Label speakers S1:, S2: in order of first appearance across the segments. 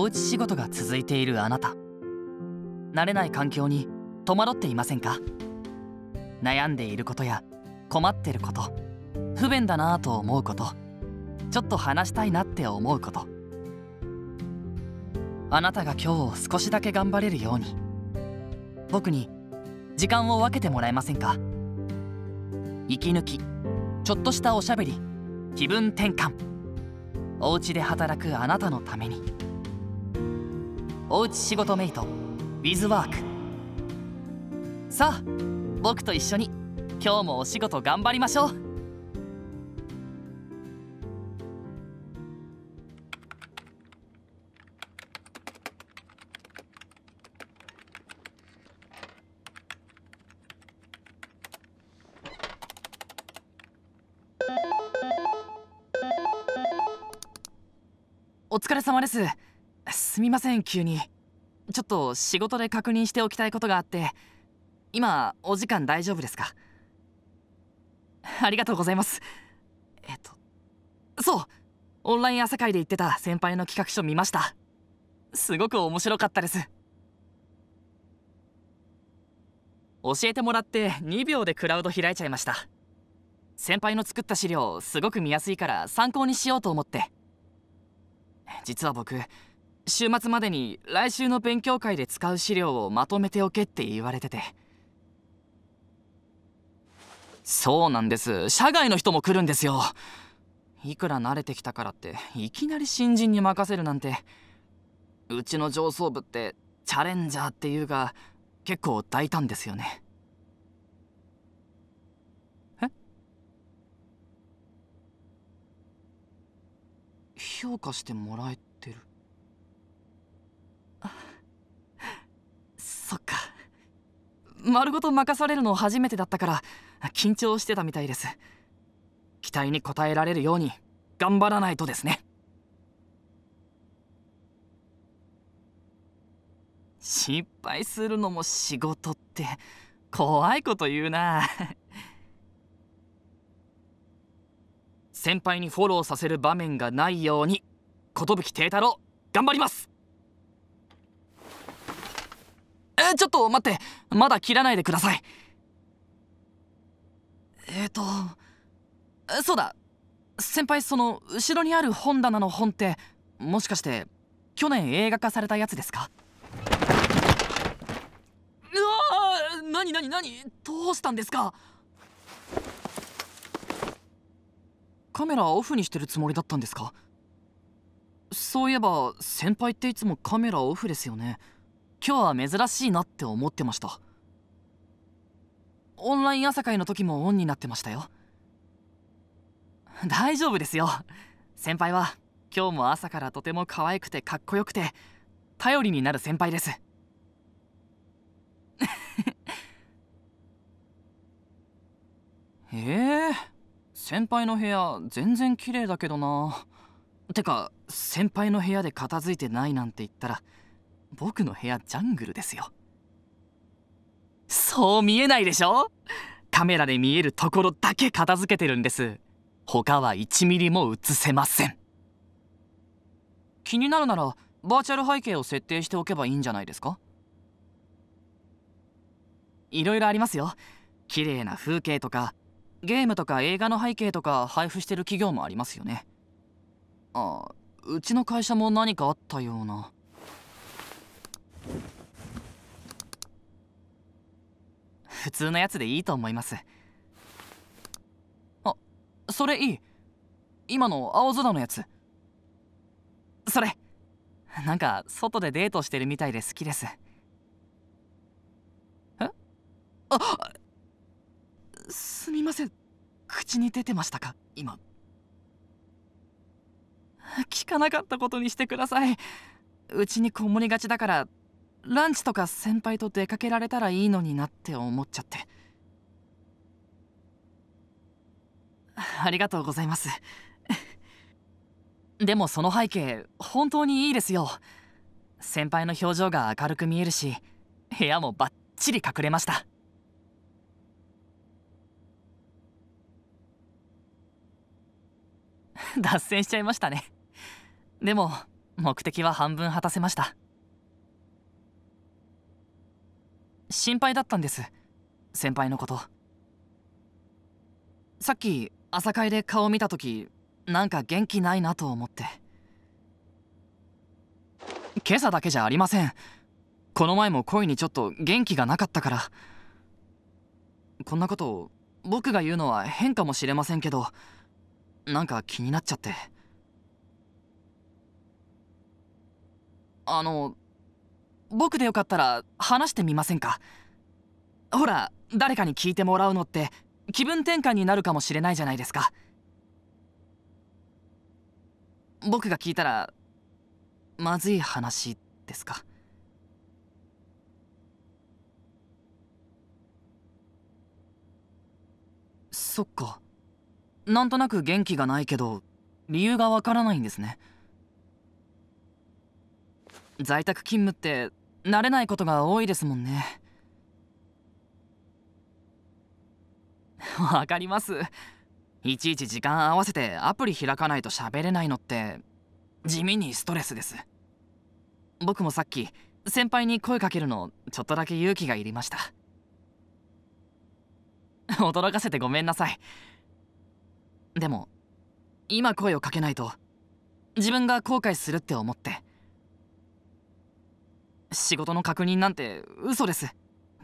S1: おうち仕事が続いているあなた慣れない環境に戸惑っていませんか悩んでいることや困ってること不便だなぁと思うことちょっと話したいなって思うことあなたが今日を少しだけ頑張れるように僕に時間を分けてもらえませんか息抜きちょっとしたおしゃべり気分転換お家で働くあなたのために。おうち仕事メイト WithWork さあ僕と一緒に今日もお仕事頑張りましょうお疲れ様です。すみません急にちょっと仕事で確認しておきたいことがあって今お時間大丈夫ですかありがとうございますえっとそうオンライン朝会で言ってた先輩の企画書見ましたすごく面白かったです教えてもらって2秒でクラウド開いちゃいました先輩の作った資料すごく見やすいから参考にしようと思って実は僕週末までに来週の勉強会で使う資料をまとめておけって言われててそうなんです社外の人も来るんですよいくら慣れてきたからっていきなり新人に任せるなんてうちの上層部ってチャレンジャーっていうか結構大胆ですよねえ評価してもらえてる丸ごと任されるの初めてだったから緊張してたみたいです期待に応えられるように頑張らないとですね失敗するのも仕事って怖いこと言うな先輩にフォローさせる場面がないように寿亭太郎頑張りますえちょっと待ってまだ切らないでくださいえっ、ー、とそうだ先輩その後ろにある本棚の本ってもしかして去年映画化されたやつですかうわなになになにどうしたんですかカメラオフにしてるつもりだったんですかそういえば先輩っていつもカメラオフですよね今日は珍しいなって思ってましたオンライン朝会の時もオンになってましたよ大丈夫ですよ先輩は今日も朝からとても可愛くてかっこよくて頼りになる先輩です えー、先輩の部屋全然綺麗だけどなてか先輩の部屋で片付いてないなんて言ったら僕の部屋ジャングルですよそう見えないでしょカメラで見えるところだけ片付けてるんです他は1ミリも映せません気になるならバーチャル背景を設定しておけばいいんじゃないですかいろいろありますよ綺麗な風景とかゲームとか映画の背景とか配布してる企業もありますよねあうちの会社も何かあったような普通のやつでいいと思いますあそれいい今の青空のやつそれなんか外でデートしてるみたいで好きですえあすみません口に出てましたか今聞かなかったことにしてくださいうちにこもりがちだからランチとか先輩と出かけられたらいいのになって思っちゃってありがとうございますでもその背景本当にいいですよ先輩の表情が明るく見えるし部屋もバッチリ隠れました脱線しちゃいましたねでも目的は半分果たせました心配だったんです先輩のことさっき朝会で顔見た時なんか元気ないなと思って今朝だけじゃありませんこの前も恋にちょっと元気がなかったからこんなことを僕が言うのは変かもしれませんけどなんか気になっちゃってあの僕でよかったら話してみませんかほら誰かに聞いてもらうのって気分転換になるかもしれないじゃないですか僕が聞いたらまずい話ですかそっかなんとなく元気がないけど理由がわからないんですね在宅勤務って慣れないことが多いですもんね わかりますいちいち時間合わせてアプリ開かないと喋れないのって地味にストレスです僕もさっき先輩に声かけるのちょっとだけ勇気がいりました 驚かせてごめんなさいでも今声をかけないと自分が後悔するって思って仕事の確認なんて嘘です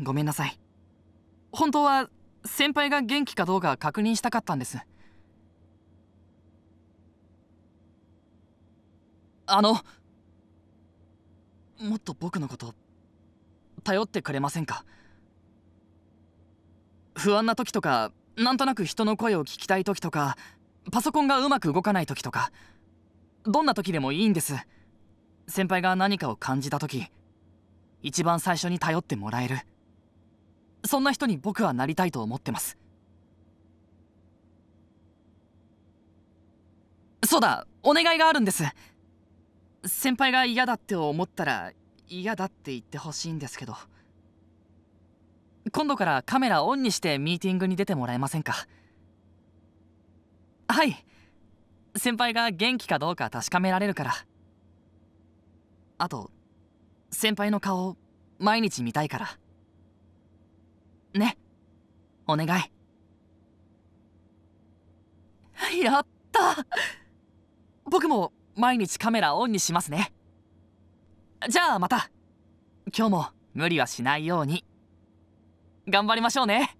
S1: ごめんなさい本当は先輩が元気かどうか確認したかったんですあのもっと僕のこと頼ってくれませんか不安な時とかなんとなく人の声を聞きたい時とかパソコンがうまく動かない時とかどんな時でもいいんです先輩が何かを感じた時一番最初に頼ってもらえるそんな人に僕はなりたいと思ってますそうだお願いがあるんです先輩が嫌だって思ったら嫌だって言ってほしいんですけど今度からカメラオンにしてミーティングに出てもらえませんかはい先輩が元気かどうか確かめられるからあと先輩の顔毎日見たいからねお願いやった僕も毎日カメラオンにしますねじゃあまた今日も無理はしないように頑張りましょうね